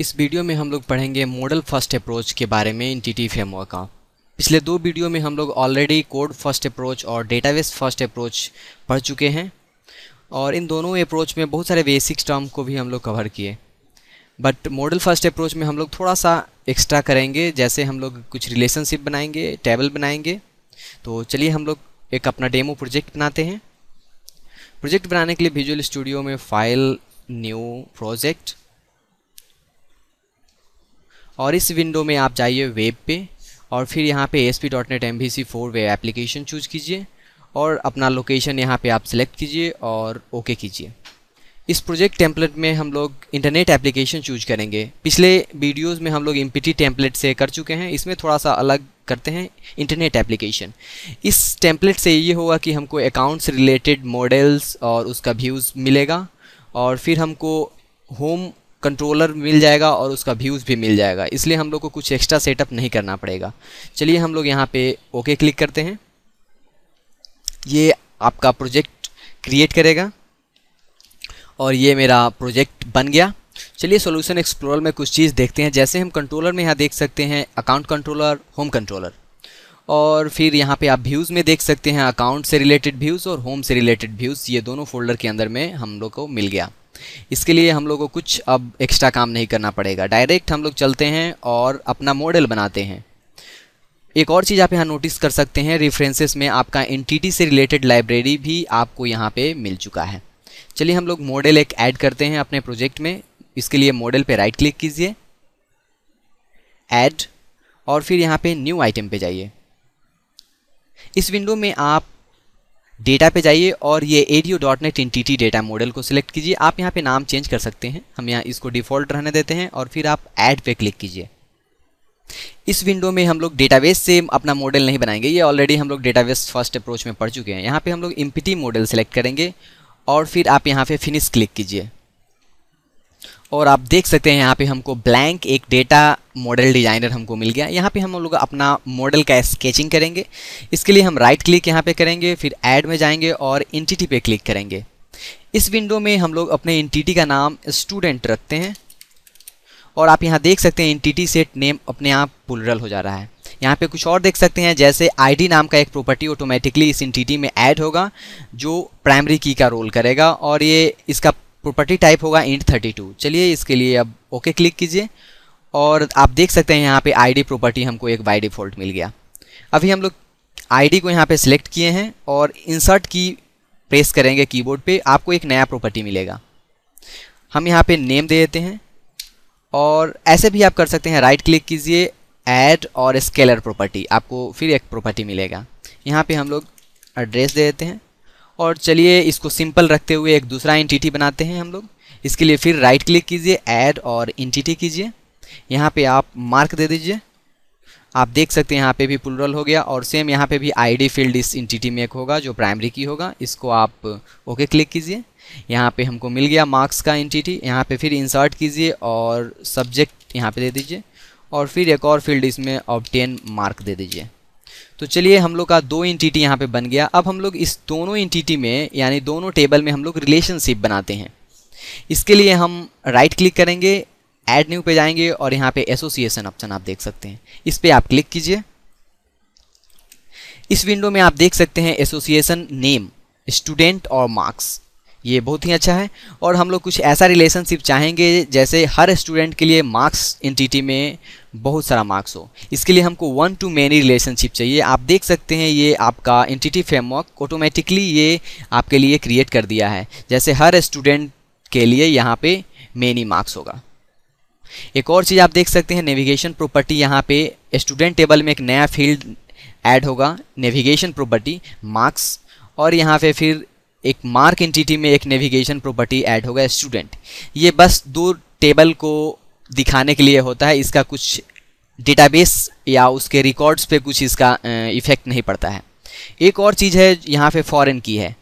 इस वीडियो में हम लोग पढ़ेंगे मॉडल फर्स्ट अप्रोच के बारे में इन टी फ्रेमवर्क का पिछले दो वीडियो में हम लोग ऑलरेडी कोड फर्स्ट अप्रोच और डेटाबेस फर्स्ट अप्रोच पढ़ चुके हैं और इन दोनों अप्रोच में बहुत सारे बेसिक्स टर्म को भी हम लोग कवर किए बट मॉडल फर्स्ट अप्रोच में हम लोग थोड़ा सा एक्स्ट्रा करेंगे जैसे हम लोग कुछ रिलेशनशिप बनाएंगे टेबल बनाएंगे तो चलिए हम लोग एक अपना डेमो प्रोजेक्ट बनाते हैं प्रोजेक्ट बनाने के लिए विजुअल स्टूडियो में फाइल न्यू प्रोजेक्ट और इस विंडो में आप जाइए वेब पे और फिर यहाँ पे S P dot net M B C four web application choose कीजिए और अपना लोकेशन यहाँ पे आप सिलेक्ट कीजिए और ओके कीजिए इस प्रोजेक्ट टेम्पलेट में हम लोग इंटरनेट एप्लीकेशन चूज करेंगे पिछले वीडियोस में हम लोग एम टेम्पलेट से कर चुके हैं इसमें थोड़ा सा अलग करते हैं इंटरनेट एप्लीकेशन इस टेम्पलेट से ये होगा कि हमको अकाउंट्स रिलेटेड मॉडल्स और उसका व्यूज़ मिलेगा और फिर हमको होम कंट्रोलर मिल जाएगा और उसका व्यूज़ भी मिल जाएगा इसलिए हम लोग को कुछ एक्स्ट्रा सेटअप नहीं करना पड़ेगा चलिए हम लोग यहाँ पे ओके क्लिक करते हैं ये आपका प्रोजेक्ट क्रिएट करेगा और ये मेरा प्रोजेक्ट बन गया चलिए सोल्यूशन एक्सप्लोरर में कुछ चीज़ देखते हैं जैसे हम कंट्रोलर में यहाँ देख सकते हैं अकाउंट कंट्रोलर होम कंट्रोलर और फिर यहाँ पे आप व्यूज़ में देख सकते हैं अकाउंट से रिलेटेड व्यूज़ और होम से रिलेटेड व्यूज़ ये दोनों फोल्डर के अंदर में हम लोग को मिल गया इसके लिए हम लोग को कुछ अब एक्स्ट्रा काम नहीं करना पड़ेगा डायरेक्ट हम लोग चलते हैं और अपना मॉडल बनाते हैं एक और चीज़ आप यहाँ नोटिस कर सकते हैं रेफरेंसेस में आपका एन से रिलेटेड लाइब्रेरी भी आपको यहाँ पे मिल चुका है चलिए हम लोग मॉडल एक ऐड करते हैं अपने प्रोजेक्ट में इसके लिए मॉडल पे राइट क्लिक कीजिए ऐड और फिर यहाँ पे न्यू आइटम पे जाइए इस विंडो में आप डेटा पे जाइए और ये ADO dot net entity data model को सिलेक्ट कीजिए आप यहाँ पे नाम चेंज कर सकते हैं हम यहाँ इसको डिफ़ॉल्ट रहने देते हैं और फिर आप ऐड पे क्लिक कीजिए इस विंडो में हम लोग डेटाबेस से अपना मॉडल नहीं बनाएंगे ये ऑलरेडी हम लोग डेटाबेस फर्स्ट अप्रोच में पढ़ चुके हैं यहाँ पे हम लोग इम्पिटी मॉडल सेलेक्ट करेंगे और फिर आप यहाँ पे फिनिश क्लिक कीजिए और आप देख सकते हैं यहाँ पे हमको ब्लैंक एक डेटा मॉडल डिजाइनर हमको मिल गया यहाँ पे हम लोग अपना मॉडल का स्केचिंग करेंगे इसके लिए हम राइट क्लिक यहाँ पे करेंगे फिर ऐड में जाएंगे और इंटिटी पे क्लिक करेंगे इस विंडो में हम लोग अपने इंटिटी का नाम स्टूडेंट रखते हैं और आप यहाँ देख सकते हैं इंटिटी सेट नेम अपने आप पुलरल हो जा रहा है यहाँ पे कुछ और देख सकते हैं जैसे आईडी नाम का एक प्रॉपर्टी ऑटोमेटिकली इस इंटिटी में ऐड होगा जो प्राइमरी की का रोल करेगा और ये इसका प्रॉपर्टी टाइप होगा इंट टू चलिए इसके लिए अब ओके okay क्लिक कीजिए और आप देख सकते हैं यहाँ पे आईडी प्रॉपर्टी हमको एक बाई डिफ़ॉल्ट मिल गया अभी हम लोग आईडी को यहाँ पे सिलेक्ट किए हैं और इंसर्ट की प्रेस करेंगे कीबोर्ड पे आपको एक नया प्रॉपर्टी मिलेगा हम यहाँ पे नेम दे देते हैं और ऐसे भी आप कर सकते हैं राइट क्लिक कीजिए ऐड और स्केलर प्रॉपर्टी आपको फिर एक प्रॉपर्टी मिलेगा यहाँ पे हम लोग एड्रेस दे देते हैं और चलिए इसको सिंपल रखते हुए एक दूसरा एंटिटी बनाते हैं हम लोग इसके लिए फिर राइट क्लिक कीजिए ऐड और एंटिटी कीजिए यहाँ पे आप मार्क दे दीजिए आप देख सकते हैं यहाँ पे भी पुलरल हो गया और सेम यहाँ पे भी आईडी फील्ड इस इंटिटी में एक होगा जो प्राइमरी की होगा इसको आप ओके क्लिक कीजिए यहाँ पे हमको मिल गया मार्क्स का इंटिटी यहाँ पर फिर इंसर्ट कीजिए और सब्जेक्ट यहाँ पर दे दीजिए और फिर एक और फील्ड इसमें ऑप्टेन मार्क दे दीजिए तो चलिए हम लोग का दो इंटिटी यहाँ पे बन गया अब हम लोग इस दोनों इंटिटी में यानी दोनों टेबल में हम लोग रिलेशनशिप बनाते हैं इसके लिए हम राइट क्लिक करेंगे ऐड न्यू पे जाएंगे और यहाँ पे एसोसिएशन ऑप्शन आप देख सकते हैं इस पर आप क्लिक कीजिए इस विंडो में आप देख सकते हैं एसोसिएशन नेम स्टूडेंट और मार्क्स ये बहुत ही अच्छा है और हम लोग कुछ ऐसा रिलेशनशिप चाहेंगे जैसे हर स्टूडेंट के लिए मार्क्स इन में बहुत सारा मार्क्स हो इसके लिए हमको वन टू मैनी रिलेशनशिप चाहिए आप देख सकते हैं ये आपका एंटिटी फ्रेमवर्क ऑटोमेटिकली ये आपके लिए क्रिएट कर दिया है जैसे हर स्टूडेंट के लिए यहाँ पर मैनी मार्क्स होगा एक और चीज़ आप देख सकते हैं नेविगेशन प्रॉपर्टी यहाँ पे स्टूडेंट टेबल में एक नया फील्ड ऐड होगा नेविगेशन प्रॉपर्टी मार्क्स और यहाँ पे फिर एक मार्क एंटिटी में एक नेविगेशन प्रॉपर्टी ऐड होगा स्टूडेंट ये बस दो टेबल को दिखाने के लिए होता है इसका कुछ डेटाबेस या उसके रिकॉर्ड्स पे कुछ इसका इफेक्ट नहीं पड़ता है एक और चीज़ है यहाँ पे फॉरेन की है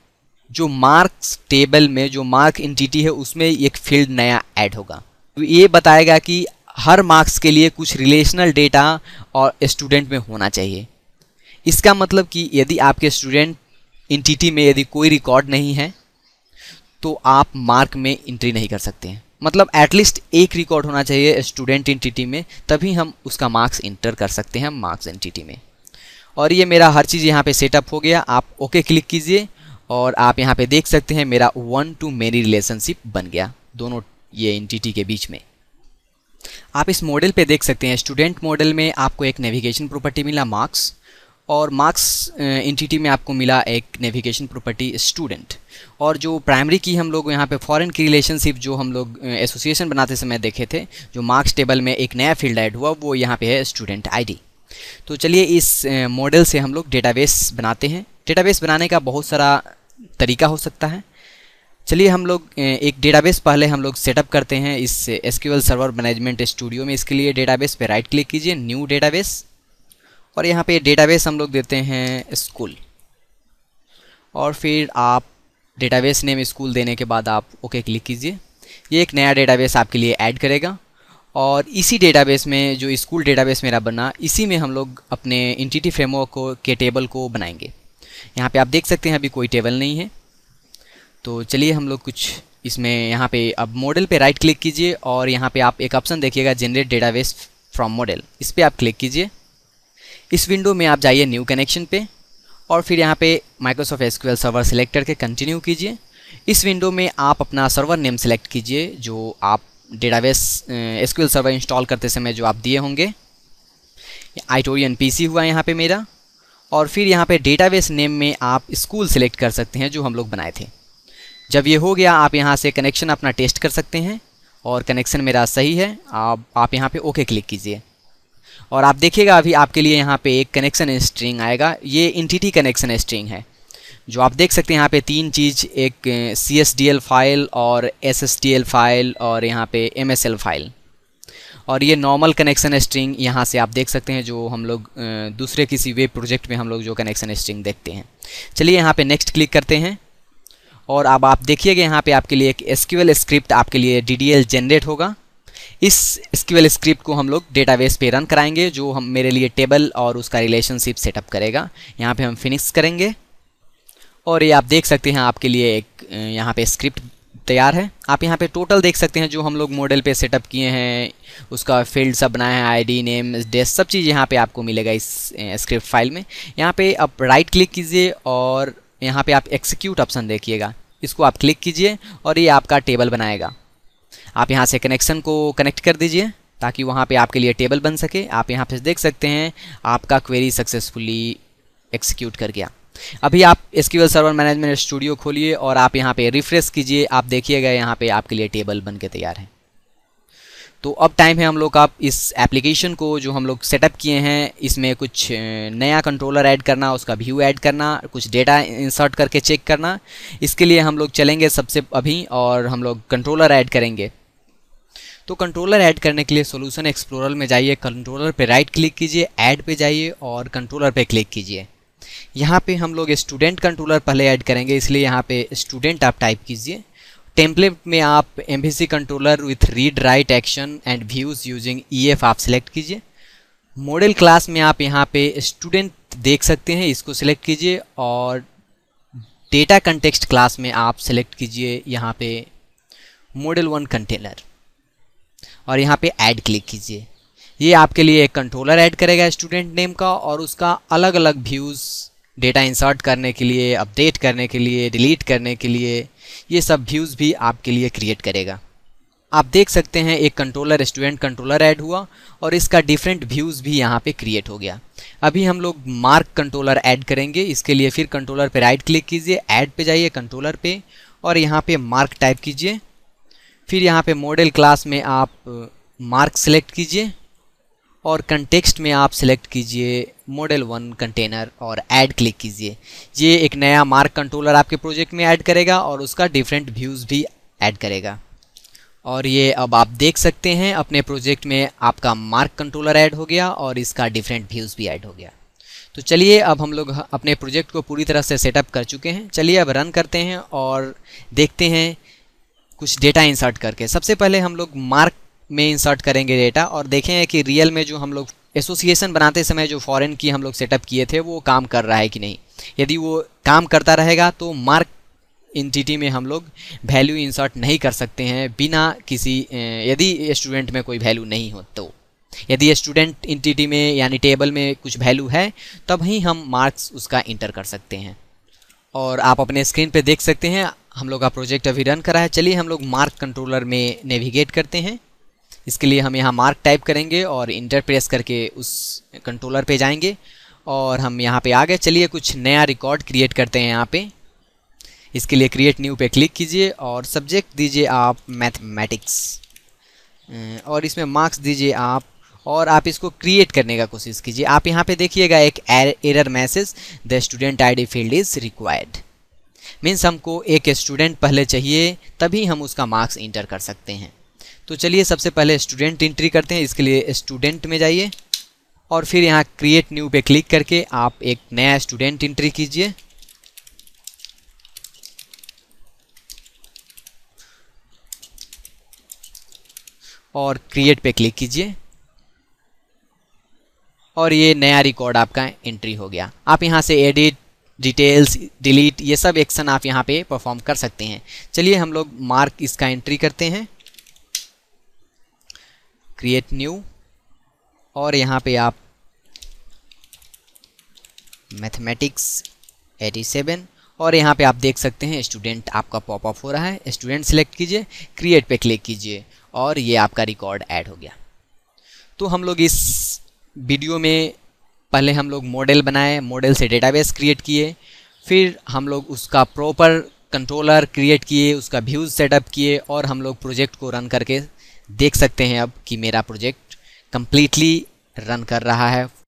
जो मार्क्स टेबल में जो मार्क एंटिटी है उसमें एक फील्ड नया ऐड होगा ये बताएगा कि हर मार्क्स के लिए कुछ रिलेशनल डेटा और स्टूडेंट में होना चाहिए इसका मतलब कि यदि आपके स्टूडेंट इंटिटी में यदि कोई रिकॉर्ड नहीं है तो आप मार्क में इंट्री नहीं कर सकते हैं मतलब एटलीस्ट एक रिकॉर्ड होना चाहिए स्टूडेंट इंटिटी में तभी हम उसका मार्क्स इंटर कर सकते हैं मार्क्स इंटिटी में और ये मेरा हर चीज़ यहाँ पे सेटअप हो गया आप ओके क्लिक कीजिए और आप यहाँ पे देख सकते हैं मेरा वन टू मेनी रिलेशनशिप बन गया दोनों ये इंटिटी के बीच में आप इस मॉडल पे देख सकते हैं स्टूडेंट मॉडल में आपको एक नेविगेशन प्रॉपर्टी मिला मार्क्स और मार्क्स एंटिटी eh, में आपको मिला एक नेविगेशन प्रॉपर्टी स्टूडेंट और जो प्राइमरी की हम लोग यहाँ पे फॉरेन की रिलेशनशिप जो हम लोग एसोसिएशन eh, बनाते समय देखे थे जो मार्क्स टेबल में एक नया फील्ड ऐड हुआ वो यहाँ पे है स्टूडेंट आईडी तो चलिए इस मॉडल eh, से हम लोग डेटाबेस बनाते हैं डेटाबेस बनाने का बहुत सारा तरीका हो सकता है चलिए हम लोग एक डेटाबेस पहले हम लोग सेटअप करते हैं इस एस सर्वर मैनेजमेंट स्टूडियो में इसके लिए डेटाबेस पे राइट क्लिक कीजिए न्यू डेटाबेस और यहाँ पे डेटाबेस हम लोग देते हैं स्कूल और फिर आप डेटाबेस नेम स्कूल देने के बाद आप ओके क्लिक कीजिए ये एक नया डेटाबेस आपके लिए ऐड करेगा और इसी डेटाबेस में जो स्कूल डेटाबेस मेरा बना इसी में हम लोग अपने इंटिटी फ्रेमवर्क को के टेबल को बनाएंगे यहाँ पे आप देख सकते हैं अभी कोई टेबल नहीं है तो चलिए हम लोग कुछ इसमें यहाँ पे अब मॉडल पे राइट क्लिक कीजिए और यहाँ पे आप एक ऑप्शन देखिएगा जनरेट डेटाबेस फ्रॉम मॉडल इस पर आप क्लिक कीजिए इस विंडो में आप जाइए न्यू कनेक्शन पे और फिर यहाँ पे माइक्रोसॉफ्ट एसक्यूएल सर्वर सिलेक्ट करके कंटिन्यू कीजिए इस विंडो में आप अपना सर्वर नेम सेलेक्ट कीजिए जो आप डेटाबेस एसक्यूएल सर्वर इंस्टॉल करते समय जो आप दिए होंगे पी पीसी हुआ यहाँ पे मेरा और फिर यहाँ पे डेटाबेस नेम में आप स्कूल सेलेक्ट कर सकते हैं जो हम लोग बनाए थे जब ये हो गया आप यहाँ से कनेक्शन अपना टेस्ट कर सकते हैं और कनेक्शन मेरा सही है आप आप यहाँ पे ओके क्लिक कीजिए और आप देखिएगा अभी आपके लिए यहाँ पे एक कनेक्शन स्ट्रिंग आएगा ये इंटिटी कनेक्शन स्ट्रिंग है जो आप देख सकते हैं यहाँ पे तीन चीज़ एक C S D L file और S S D L file और यहाँ पे एम एस एल फाइल और ये नॉर्मल कनेक्शन स्ट्रिंग यहाँ से आप देख सकते हैं जो हम लोग दूसरे किसी वेब प्रोजेक्ट में हम लोग जो कनेक्शन स्ट्रिंग देखते हैं चलिए यहाँ पे नेक्स्ट क्लिक करते हैं और अब आप देखिएगा यहाँ पे आपके लिए एक एस स्क्रिप्ट आपके लिए डी जनरेट होगा इस एसक्यूएल स्क्रिप्ट को हम लोग डेटाबेस पे रन कराएंगे जो हम मेरे लिए टेबल और उसका रिलेशनशिप सेटअप करेगा यहाँ पे हम फिनिक्स करेंगे और ये आप देख सकते हैं आपके लिए एक यहाँ पे स्क्रिप्ट तैयार है आप यहाँ पे टोटल देख सकते हैं जो हम लोग मॉडल पे सेटअप किए हैं उसका फील्ड सब बनाया है आईडी नेम डेस सब चीज़ यहाँ पे आपको मिलेगा इस स्क्रिप्ट फाइल में यहाँ पे आप राइट क्लिक कीजिए और यहाँ पे आप एक्सिक्यूट ऑप्शन देखिएगा इसको आप क्लिक कीजिए और ये आपका टेबल बनाएगा आप यहाँ से कनेक्शन को कनेक्ट कर दीजिए ताकि वहाँ पे आपके लिए टेबल बन सके आप यहाँ पे देख सकते हैं आपका क्वेरी सक्सेसफुली एक्सिक्यूट कर गया अभी आप एसक्यूएल सर्वर मैनेजमेंट स्टूडियो खोलिए और आप यहाँ पे रिफ्रेश कीजिए आप देखिएगा यहाँ पे आपके लिए टेबल बन के तैयार है तो अब टाइम है हम लोग का इस एप्लीकेशन को जो हम लोग सेटअप किए हैं इसमें कुछ नया कंट्रोलर ऐड करना उसका व्यू ऐड करना कुछ डेटा इंसर्ट करके चेक करना इसके लिए हम लोग चलेंगे सबसे अभी और हम लोग कंट्रोलर ऐड करेंगे तो कंट्रोलर ऐड करने के लिए सोल्यूशन एक्सप्लोरर में जाइए कंट्रोलर पे राइट क्लिक कीजिए ऐड पे जाइए और कंट्रोलर पे क्लिक कीजिए यहाँ पे हम लोग स्टूडेंट कंट्रोलर पहले ऐड करेंगे इसलिए यहाँ पे स्टूडेंट आप टाइप कीजिए टेम्पलेट में आप M controller with read write action and views using E आप सेलेक्ट कीजिए मॉडल क्लास में आप यहाँ पे स्टूडेंट देख सकते हैं इसको सिलेक्ट कीजिए और डेटा कंटेक्स्ट क्लास में आप सेलेक्ट कीजिए यहाँ पे मॉडल वन कंटेनर और यहाँ पे ऐड क्लिक कीजिए ये आपके लिए एक कंट्रोलर ऐड करेगा स्टूडेंट नेम का और उसका अलग अलग व्यूज़ डेटा इंसर्ट करने के लिए अपडेट करने के लिए डिलीट करने के लिए ये सब व्यूज़ भी आपके लिए क्रिएट करेगा आप देख सकते हैं एक कंट्रोलर स्टूडेंट कंट्रोलर ऐड हुआ और इसका डिफरेंट व्यूज़ भी यहाँ पे क्रिएट हो गया अभी हम लोग मार्क कंट्रोलर ऐड करेंगे इसके लिए फिर कंट्रोलर पे राइट क्लिक कीजिए ऐड पे जाइए कंट्रोलर पे और यहाँ पे मार्क टाइप कीजिए फिर यहाँ पे मॉडल क्लास में आप मार्क सेलेक्ट कीजिए और कंटेक्स्ट में आप सिलेक्ट कीजिए मॉडल वन कंटेनर और ऐड क्लिक कीजिए ये एक नया मार्क कंट्रोलर आपके प्रोजेक्ट में ऐड करेगा और उसका डिफरेंट व्यूज़ भी ऐड करेगा और ये अब आप देख सकते हैं अपने प्रोजेक्ट में आपका मार्क कंट्रोलर ऐड हो गया और इसका डिफरेंट व्यूज़ भी ऐड हो गया तो चलिए अब हम लोग अपने प्रोजेक्ट को पूरी तरह से सेटअप कर चुके हैं चलिए अब रन करते हैं और देखते हैं कुछ डेटा इंसर्ट करके सबसे पहले हम लोग मार्क में इंसर्ट करेंगे डेटा और देखेंगे कि रियल में जो हम लोग एसोसिएशन बनाते समय जो फॉरेन की हम लोग सेटअप किए थे वो काम कर रहा है कि नहीं यदि वो काम करता रहेगा तो मार्क इंटिटी में हम लोग वैल्यू इंसर्ट नहीं कर सकते हैं बिना किसी यदि स्टूडेंट में कोई वैल्यू नहीं हो तो यदि स्टूडेंट इंटिटी में यानी टेबल में कुछ वैल्यू है तब ही हम मार्क्स उसका इंटर कर सकते हैं और आप अपने स्क्रीन पे देख सकते हैं हम लोग का प्रोजेक्ट अभी रन करा है चलिए हम लोग मार्क कंट्रोलर में नेविगेट करते हैं इसके लिए हम यहाँ मार्क टाइप करेंगे और इंटर प्रेस करके उस कंट्रोलर पे जाएंगे और हम यहाँ पे आ गए चलिए कुछ नया रिकॉर्ड क्रिएट करते हैं यहाँ पे इसके लिए क्रिएट न्यू पे क्लिक कीजिए और सब्जेक्ट दीजिए आप मैथमेटिक्स अं, और इसमें मार्क्स दीजिए आप और आप इसको क्रिएट करने का कोशिश कीजिए आप यहाँ पे देखिएगा एक error message the student ID field is required means हमको एक स्टूडेंट पहले चाहिए तभी हम उसका मार्क्स इंटर कर सकते हैं तो चलिए सबसे पहले स्टूडेंट इंट्री करते हैं इसके लिए स्टूडेंट में जाइए और फिर यहाँ क्रिएट न्यू पे क्लिक करके आप एक नया स्टूडेंट इंट्री कीजिए और क्रिएट पे क्लिक कीजिए और ये नया रिकॉर्ड आपका एंट्री हो गया आप यहाँ से एडिट डिटेल्स डिलीट ये सब एक्शन आप यहाँ पे परफॉर्म कर सकते हैं चलिए हम लोग मार्क इसका एंट्री करते हैं क्रिएट न्यू और यहाँ पे आप मैथमेटिक्स एटी सेवन और यहाँ पे आप देख सकते हैं स्टूडेंट आपका पॉपअप हो रहा है स्टूडेंट सेलेक्ट कीजिए क्रिएट पे क्लिक कीजिए और ये आपका रिकॉर्ड ऐड हो गया तो हम लोग इस वीडियो में पहले हम लोग मॉडल बनाए मॉडल से डेटाबेस क्रिएट किए फिर हम लोग उसका प्रॉपर कंट्रोलर क्रिएट किए उसका व्यूज़ सेटअप किए और हम लोग प्रोजेक्ट को रन करके देख सकते हैं अब कि मेरा प्रोजेक्ट कम्प्लीटली रन कर रहा है